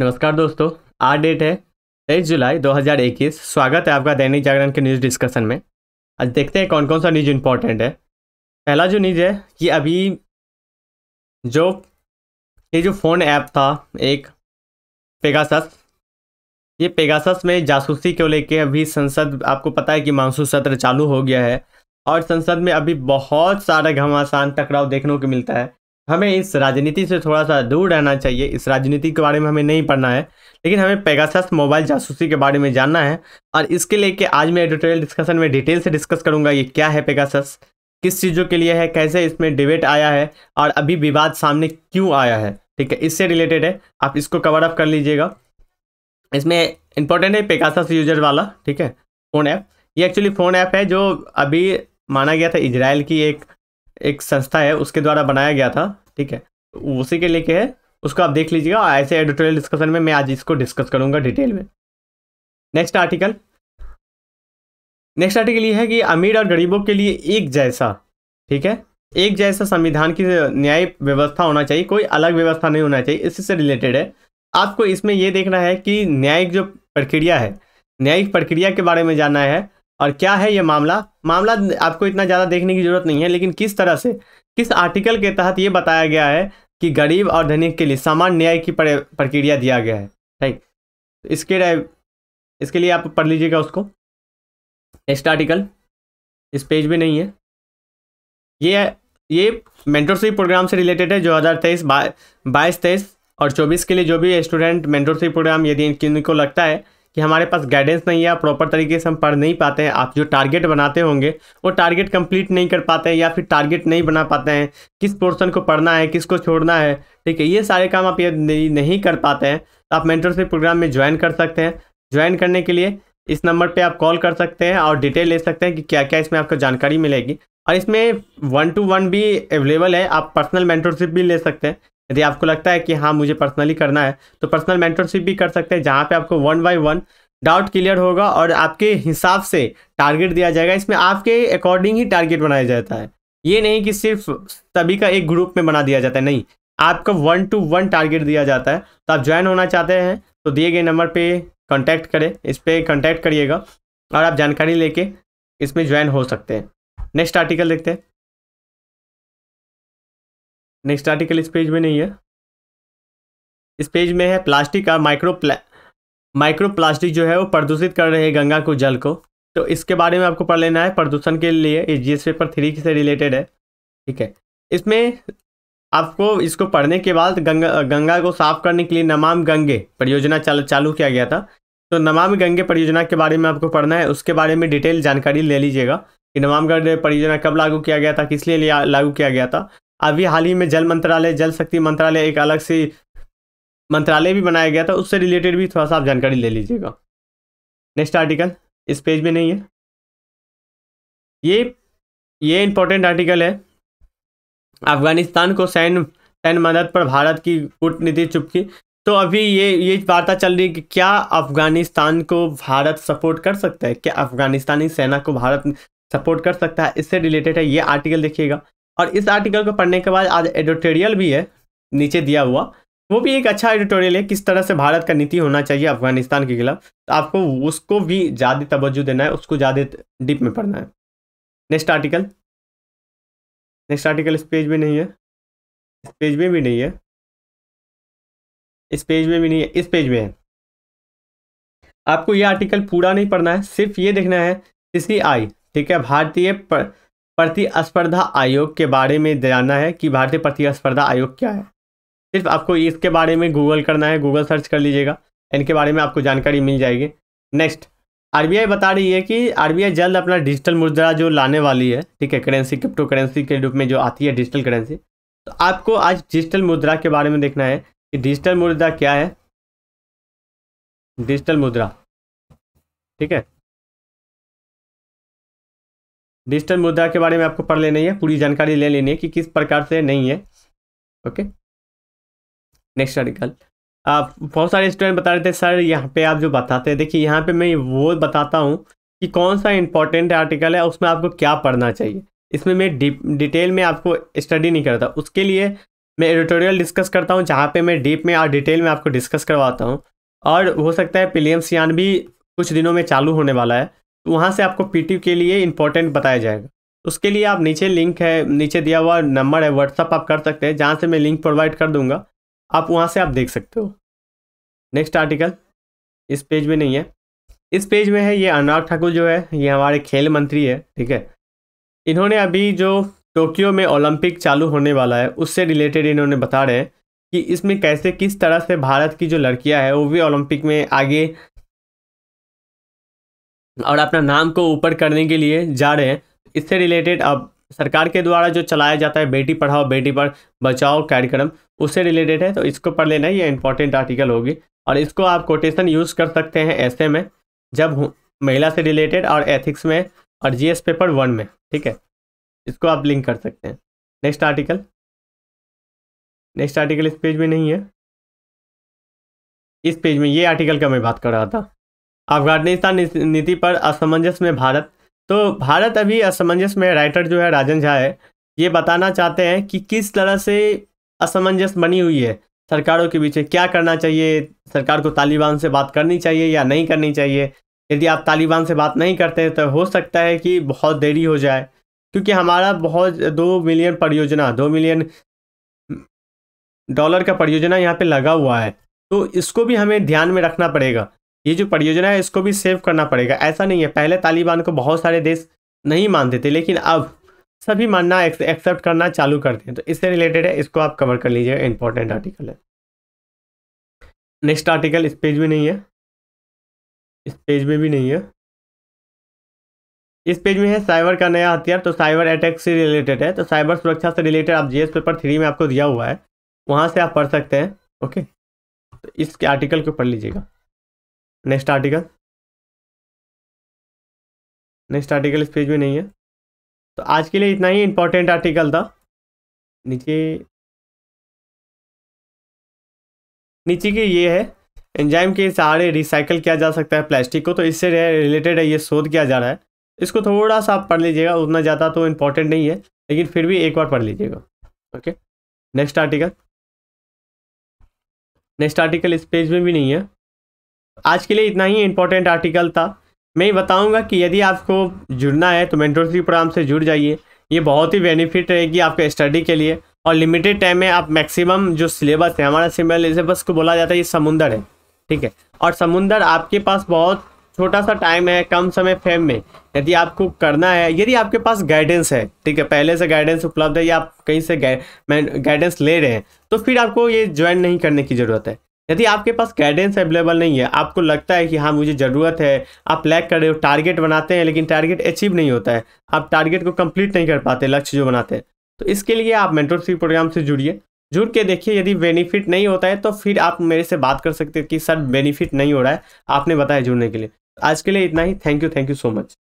नमस्कार दोस्तों आज डेट है तेईस जुलाई 2021 स्वागत है आपका दैनिक जागरण के न्यूज़ डिस्कशन में आज देखते हैं कौन कौन सा न्यूज़ इम्पोर्टेंट है पहला जो न्यूज़ है कि अभी जो ये जो फ़ोन ऐप था एक पेगासस ये पेगासस में जासूसी को लेके अभी संसद आपको पता है कि मानसून सत्र चालू हो गया है और संसद में अभी बहुत सारा घमासान टकराव देखने को मिलता है हमें इस राजनीति से थोड़ा सा दूर रहना चाहिए इस राजनीति के बारे में हमें नहीं पढ़ना है लेकिन हमें पेगासस मोबाइल जासूसी के बारे में जानना है और इसके लेके आज मैं एडिटोरियल डिस्कशन में डिटेल से डिस्कस करूंगा ये क्या है पेगासस किस चीज़ों के लिए है कैसे इसमें डिबेट आया है और अभी विवाद सामने क्यों आया है ठीक है इससे रिलेटेड है आप इसको कवर अप कर लीजिएगा इसमें इंपॉर्टेंट है पेगासस यूजर वाला ठीक है फ़ोन ऐप ये एक्चुअली फ़ोन ऐप है जो अभी माना गया था इजराइल की एक एक संस्था है उसके द्वारा बनाया गया था ठीक है उसी के लेके है उसको आप देख लीजिएगा ऐसे एडिटोरियल डिस्कशन में मैं आज इसको डिस्कस करूंगा डिटेल में नेक्स्ट आर्टिकल नेक्स्ट आर्टिकल ये है कि अमीर और गरीबों के लिए एक जैसा ठीक है एक जैसा संविधान की न्याय व्यवस्था होना चाहिए कोई अलग व्यवस्था नहीं होना चाहिए इससे रिलेटेड है आपको इसमें यह देखना है कि न्यायिक जो प्रक्रिया है न्यायिक प्रक्रिया के बारे में जानना है और क्या है ये मामला मामला आपको इतना ज़्यादा देखने की ज़रूरत नहीं है लेकिन किस तरह से किस आर्टिकल के तहत ये बताया गया है कि गरीब और धनी के लिए समान न्याय की प्रक्रिया दिया गया है राइट इसके इसके लिए आप पढ़ लीजिएगा उसको नेक्स्ट आर्टिकल इस पेज में नहीं है ये ये मेंटरशिप प्रोग्राम से रिलेटेड है जो हज़ार तेईस बाईस तेईस और चौबीस के लिए जो भी स्टूडेंट मेंटरशिप प्रोग्राम यदि किन को लगता है कि हमारे पास गाइडेंस नहीं है प्रॉपर तरीके से हम पढ़ नहीं पाते हैं आप जो टारगेट बनाते होंगे वो टारगेट कंप्लीट नहीं कर पाते हैं या फिर टारगेट नहीं बना पाते हैं किस पोर्सन को पढ़ना है किसको छोड़ना है ठीक है ये सारे काम आप यदि नहीं कर पाते हैं तो आप मेंटरशिप प्रोग्राम में ज्वाइन कर सकते हैं ज्वाइन करने के लिए इस नंबर पर आप कॉल कर सकते हैं और डिटेल ले सकते हैं कि क्या क्या इसमें आपको जानकारी मिलेगी और इसमें वन टू वन भी अवेलेबल है आप पर्सनल मेंटरशिप भी ले सकते हैं यदि आपको लगता है कि हाँ मुझे पर्सनली करना है तो पर्सनल मेंटरशिप भी कर सकते हैं जहाँ पे आपको one by one doubt clear होगा और आपके हिसाब से टारगेट दिया जाएगा इसमें आपके अकॉर्डिंग ही टारगेट बनाया जाता है ये नहीं कि सिर्फ सभी का एक ग्रुप में बना दिया जाता है नहीं आपका वन टू वन टारगेट दिया जाता है तो आप ज्वाइन होना चाहते हैं तो दिए गए नंबर पर कॉन्टैक्ट करें इस पर कॉन्टैक्ट करिएगा और आप जानकारी लेके इसमें ज्वाइन हो सकते हैं नेक्स्ट आर्टिकल देखते हैं नेक्स्ट आर्टिकल इस पेज में नहीं है इस पेज में है प्लास्टिक का माइक्रो प्ला माइक्रो प्लास्टिक जो है वो प्रदूषित कर रहे हैं गंगा को जल को तो इसके बारे में आपको पढ़ लेना है प्रदूषण के लिए ये जी एस पेपर थ्री से रिलेटेड है ठीक है इसमें आपको इसको पढ़ने के बाद गंगा गंगा को साफ करने के लिए नमाम गंगे परियोजना चाल, चालू किया गया था तो नमाम गंगे परियोजना के बारे में आपको पढ़ना है उसके बारे में डिटेल जानकारी ले लीजिएगा कि नमामगढ़ परियोजना कब लागू किया गया था किस लिए लागू किया गया था अभी हाल ही में जल मंत्रालय जल शक्ति मंत्रालय एक अलग से मंत्रालय भी बनाया गया था उससे रिलेटेड भी थोड़ा सा आप जानकारी ले लीजिएगा नेक्स्ट आर्टिकल इस पेज में नहीं है ये ये इंपॉर्टेंट आर्टिकल है अफगानिस्तान को सैन्य सैन्य मदद पर भारत की कूटनीति चुपकी तो अभी ये ये वार्ता चल रही है कि क्या अफगानिस्तान को भारत सपोर्ट कर सकता है क्या अफगानिस्तानी सेना को भारत सपोर्ट कर सकता है इससे रिलेटेड है ये आर्टिकल देखिएगा और इस आर्टिकल को पढ़ने के बाद आज एडिटोरियल भी है नीचे दिया हुआ वो भी एक अच्छा एडिटोरियल है किस तरह से भारत का नीति होना चाहिए अफगानिस्तान के खिलाफ तो आपको उसको भी ज़्यादा तवज्जो देना है उसको ज़्यादा डीप में पढ़ना है नेक्स्ट आर्टिकल नेक्स्ट आर्टिकल इस पेज में नहीं है इस पेज में भी नहीं है इस पेज में भी नहीं है इस पेज में है आपको ये आर्टिकल पूरा नहीं पढ़ना है सिर्फ ये देखना है इसकी आई ठीक है भारतीय प्रतिस्पर्धा आयोग के बारे में जानना है कि भारतीय प्रतिस्पर्धा आयोग क्या है सिर्फ आपको इसके बारे में गूगल करना है गूगल सर्च कर लीजिएगा इनके बारे में आपको जानकारी मिल जाएगी नेक्स्ट आरबीआई बता रही है कि आरबीआई जल्द अपना डिजिटल मुद्रा जो लाने वाली है ठीक है करेंसी क्रिप्टो करेंसी के रूप में जो आती है डिजिटल करेंसी तो आपको आज डिजिटल मुद्रा के बारे में देखना है कि डिजिटल मुद्रा क्या है डिजिटल मुद्रा ठीक है डिजिटल मुद्रा के बारे में आपको पढ़ लेना है पूरी जानकारी ले लेनी है कि किस प्रकार से नहीं है ओके नेक्स्ट आर्टिकल आप बहुत सारे स्टूडेंट बता रहे थे सर यहाँ पे आप जो बताते हैं देखिए यहाँ पे मैं वो बताता हूँ कि कौन सा इंपॉर्टेंट आर्टिकल है उसमें आपको क्या पढ़ना चाहिए इसमें मैं डिटेल में आपको स्टडी नहीं करता उसके लिए मैं एडिटोरियल डिस्कस करता हूँ जहाँ पे मैं डीप में और डिटेल में आपको डिस्कस करवाता हूँ और हो सकता है पिलियम सियान भी कुछ दिनों में चालू होने वाला है तो वहाँ से आपको पी के लिए इंपॉर्टेंट बताया जाएगा उसके लिए आप नीचे लिंक है नीचे दिया हुआ नंबर है व्हाट्सअप आप कर सकते हैं जहाँ से मैं लिंक प्रोवाइड कर दूँगा आप वहाँ से आप देख सकते हो नेक्स्ट आर्टिकल इस पेज में नहीं है इस पेज में है ये अनुराग ठाकुर जो है ये हमारे खेल मंत्री है ठीक है इन्होंने अभी जो टोक्यो में ओलंपिक चालू होने वाला है उससे रिलेटेड इन्होंने बता रहे हैं कि इसमें कैसे किस तरह से भारत की जो लड़कियां हैं वो भी ओलंपिक में आगे और अपना नाम को ऊपर करने के लिए जा रहे हैं इससे रिलेटेड अब सरकार के द्वारा जो चलाया जाता है बेटी पढ़ाओ बेटी पर बचाओ कार्यक्रम उससे रिलेटेड है तो इसको पढ़ लेना ये इंपॉर्टेंट आर्टिकल होगी और इसको आप कोटेशन यूज़ कर सकते हैं ऐसे में जब महिला से रिलेटेड और एथिक्स में और जीएस पेपर वन में ठीक है इसको आप लिंक कर सकते हैं नेक्स्ट आर्टिकल नेक्स्ट आर्टिकल इस पेज में नहीं है इस पेज में ये आर्टिकल का मैं बात कर रहा था अफगानिस्तान नीति पर असमंजस में भारत तो भारत अभी असमंजस में राइटर जो है राजन झा है ये बताना चाहते हैं कि किस तरह से असमंजस बनी हुई है सरकारों के पीछे क्या करना चाहिए सरकार को तालिबान से बात करनी चाहिए या नहीं करनी चाहिए यदि आप तालिबान से बात नहीं करते तो हो सकता है कि बहुत देरी हो जाए क्योंकि हमारा बहुत दो मिलियन परियोजना दो मिलियन डॉलर का परियोजना यहाँ पे लगा हुआ है तो इसको भी हमें ध्यान में रखना पड़ेगा ये जो परियोजना है इसको भी सेव करना पड़ेगा ऐसा नहीं है पहले तालिबान को बहुत सारे देश नहीं मानते थे लेकिन अब सभी मानना एक्सेप्ट करना चालू करते हैं तो इससे रिलेटेड है इसको आप कवर कर लीजिएगा इंपॉर्टेंट आर्टिकल है नेक्स्ट आर्टिकल इस पेज में नहीं है इस पेज में भी नहीं है इस पेज में है साइबर का नया हथियार तो साइबर अटैक से रिलेटेड है तो साइबर सुरक्षा से रिलेटेड आप जीएस पेपर थ्री में आपको दिया हुआ है वहाँ से आप पढ़ सकते हैं ओके तो इस आर्टिकल को पढ़ लीजिएगा नेक्स्ट आर्टिकल नेक्स्ट आर्टिकल इस पेज में नहीं है तो आज के लिए इतना ही इम्पोर्टेंट आर्टिकल था नीचे नीचे के ये है एंजाइम के सहारे रिसाइकल किया जा सकता है प्लास्टिक को तो इससे रिलेटेड है ये शोध किया जा रहा है इसको थोड़ा सा आप पढ़ लीजिएगा उतना ज़्यादा तो इम्पोर्टेंट नहीं है लेकिन फिर भी एक बार पढ़ लीजिएगा okay next article next article इस पेज में भी नहीं है आज के लिए इतना ही इम्पोर्टेंट आर्टिकल था मैं ये बताऊंगा कि यदि आपको जुड़ना है तो मेंटोरशिप प्रोग्राम से जुड़ जाइए ये बहुत ही बेनिफिट रहेगी आपके स्टडी के लिए और लिमिटेड टाइम में आप मैक्सिमम जो सिलेबस है हमारा सिलेबस को बोला जाता है ये समुंदर है ठीक है और समुंदर आपके पास बहुत छोटा सा टाइम है कम समय फेम में यदि आपको करना है यदि आपके पास गाइडेंस है ठीक है पहले से गाइडेंस उपलब्ध है या आप कहीं से गाइडेंस ले रहे हैं तो फिर आपको ये ज्वाइन नहीं करने की ज़रूरत है यदि आपके पास गाइडेंस अवेलेबल नहीं है आपको लगता है कि हाँ मुझे ज़रूरत है आप लैक कर रहे हो टारगेट बनाते हैं लेकिन टारगेट अचीव नहीं होता है आप टारगेट को कंप्लीट नहीं कर पाते लक्ष्य जो बनाते हैं तो इसके लिए आप मेंटोरशिप प्रोग्राम से जुड़िए जुड़ के देखिए यदि बेनिफिट नहीं होता है तो फिर आप मेरे से बात कर सकते हैं कि सर बेनिफिट नहीं हो रहा है आपने बताया जुड़ने के लिए आज के लिए इतना ही thank you thank you so much